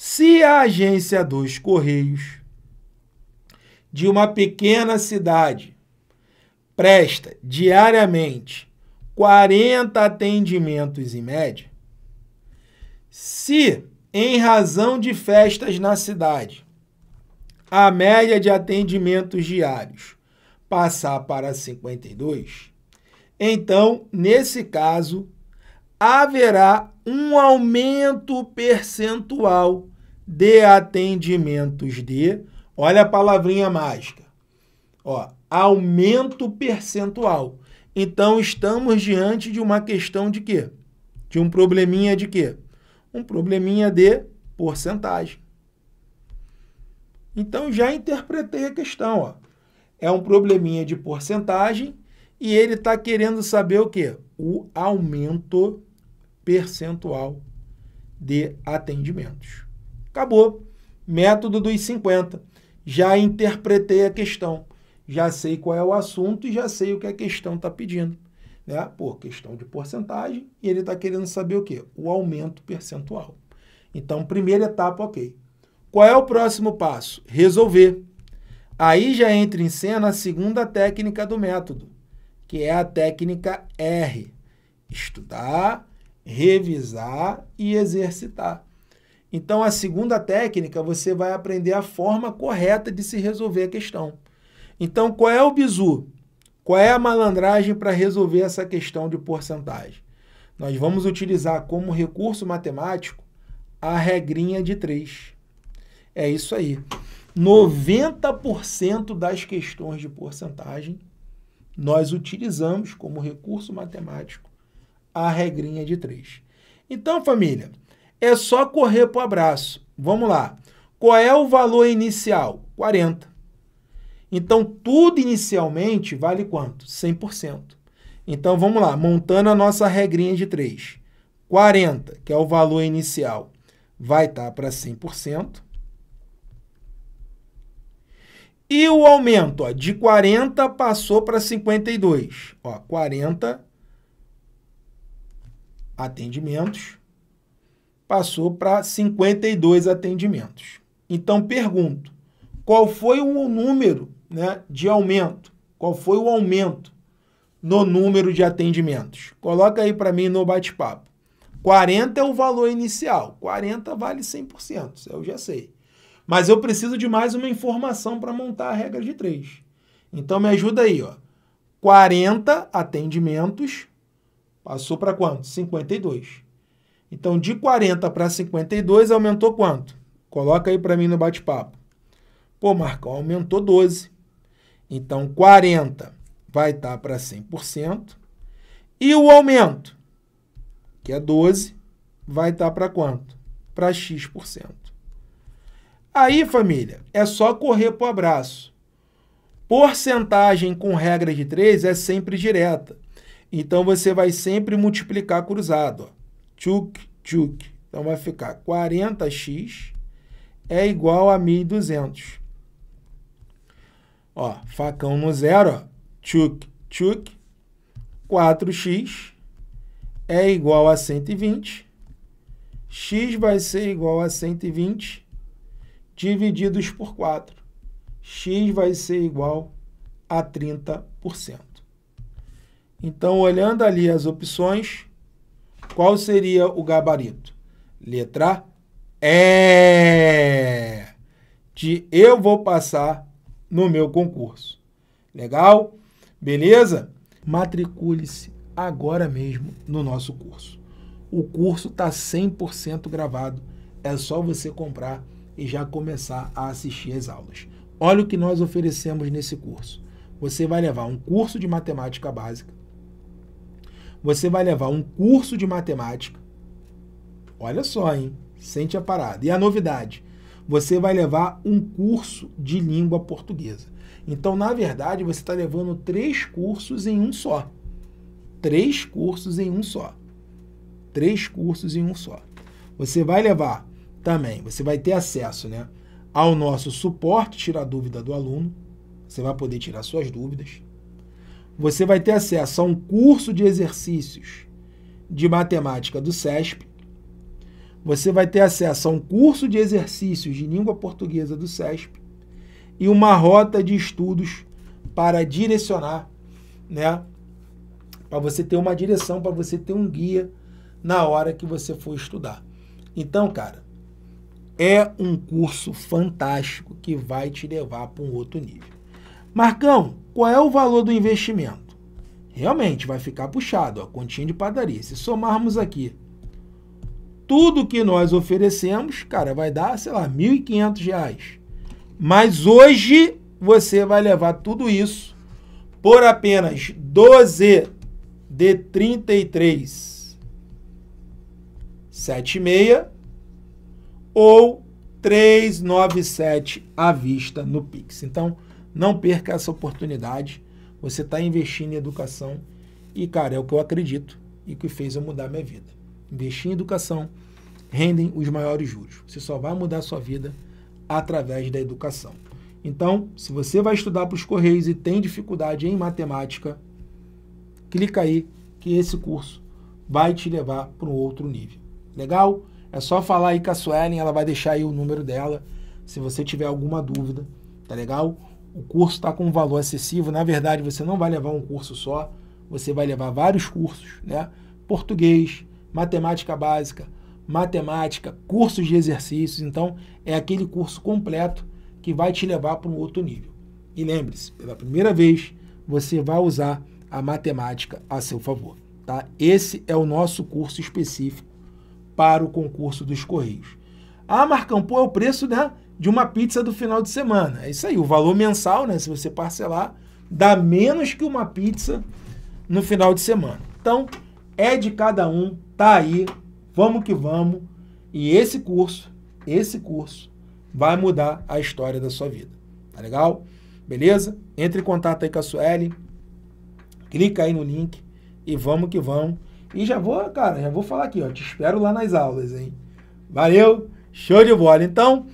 Se a agência dos Correios de uma pequena cidade presta diariamente 40 atendimentos em média, se em razão de festas na cidade a média de atendimentos diários passar para 52, então, nesse caso, haverá um aumento percentual de atendimentos de, olha a palavrinha mágica, ó, aumento percentual. Então estamos diante de uma questão de quê? De um probleminha de quê? Um probleminha de porcentagem. Então já interpretei a questão, ó. É um probleminha de porcentagem e ele está querendo saber o quê? O aumento percentual de atendimentos. Acabou. Método dos 50. Já interpretei a questão. Já sei qual é o assunto e já sei o que a questão está pedindo. Né? Por questão de porcentagem, e ele está querendo saber o quê? O aumento percentual. Então, primeira etapa, ok. Qual é o próximo passo? Resolver. Aí já entra em cena a segunda técnica do método, que é a técnica R. Estudar, revisar e exercitar. Então, a segunda técnica, você vai aprender a forma correta de se resolver a questão. Então, qual é o bizu? Qual é a malandragem para resolver essa questão de porcentagem? Nós vamos utilizar como recurso matemático a regrinha de 3. É isso aí. 90% das questões de porcentagem nós utilizamos como recurso matemático a regrinha de 3. Então, família, é só correr para o abraço. Vamos lá. Qual é o valor inicial? 40. Então, tudo inicialmente vale quanto? 100%. Então, vamos lá, montando a nossa regrinha de 3. 40, que é o valor inicial, vai estar tá para 100%. E o aumento ó, de 40 passou para 52. Ó, 40 atendimentos, passou para 52 atendimentos. Então pergunto, qual foi o número né, de aumento? Qual foi o aumento no número de atendimentos? Coloca aí para mim no bate-papo. 40 é o valor inicial, 40 vale 100%, isso eu já sei. Mas eu preciso de mais uma informação para montar a regra de 3. Então me ajuda aí, ó. 40 atendimentos Passou para quanto? 52. Então, de 40 para 52, aumentou quanto? Coloca aí para mim no bate-papo. Pô, Marcão, aumentou 12. Então, 40 vai estar tá para 100%. E o aumento, que é 12, vai estar tá para quanto? Para X%. Aí, família, é só correr para o abraço. Porcentagem com regra de 3 é sempre direta. Então você vai sempre multiplicar cruzado. Ó. Tchuc, Então vai ficar 40x é igual a 1.200. Ó, facão no zero, ó. Tchuc, 4x é igual a 120. x vai ser igual a 120 divididos por 4. x vai ser igual a 30%. Então, olhando ali as opções, qual seria o gabarito? Letra E, de eu vou passar no meu concurso. Legal? Beleza? Matricule-se agora mesmo no nosso curso. O curso está 100% gravado, é só você comprar e já começar a assistir as aulas. Olha o que nós oferecemos nesse curso. Você vai levar um curso de matemática básica, você vai levar um curso de matemática. Olha só, hein? Sente a parada. E a novidade, você vai levar um curso de língua portuguesa. Então, na verdade, você está levando três cursos em um só. Três cursos em um só. Três cursos em um só. Você vai levar também, você vai ter acesso né, ao nosso suporte, tirar dúvida do aluno. Você vai poder tirar suas dúvidas você vai ter acesso a um curso de exercícios de matemática do SESP, você vai ter acesso a um curso de exercícios de língua portuguesa do SESP e uma rota de estudos para direcionar, né? Para você ter uma direção, para você ter um guia na hora que você for estudar. Então, cara, é um curso fantástico que vai te levar para um outro nível. Marcão, qual é o valor do investimento? Realmente vai ficar puxado, a continha de padaria. Se somarmos aqui tudo que nós oferecemos, cara, vai dar, sei lá, R$ 1.500. Mas hoje você vai levar tudo isso por apenas 12 de 33 76 ou 397 à vista no Pix. Então, não perca essa oportunidade. Você está investindo em educação e, cara, é o que eu acredito e que fez eu mudar minha vida. Investir em educação rendem os maiores juros. Você só vai mudar a sua vida através da educação. Então, se você vai estudar para os Correios e tem dificuldade em matemática, clica aí que esse curso vai te levar para um outro nível. Legal? É só falar aí com a Suelen, ela vai deixar aí o número dela, se você tiver alguma dúvida, tá legal? o curso está com um valor acessível. Na verdade, você não vai levar um curso só, você vai levar vários cursos, né? Português, matemática básica, matemática, cursos de exercícios. Então, é aquele curso completo que vai te levar para um outro nível. E lembre-se, pela primeira vez, você vai usar a matemática a seu favor. Tá? Esse é o nosso curso específico para o concurso dos Correios. Ah, Marcão, pô, é o preço né, de uma pizza do final de semana. É isso aí, o valor mensal, né? Se você parcelar, dá menos que uma pizza no final de semana. Então, é de cada um, tá aí, vamos que vamos. E esse curso, esse curso, vai mudar a história da sua vida. Tá legal? Beleza? Entre em contato aí com a Sueli, clica aí no link e vamos que vamos. E já vou, cara, já vou falar aqui, ó. Te espero lá nas aulas, hein? Valeu! Show de bola. Então,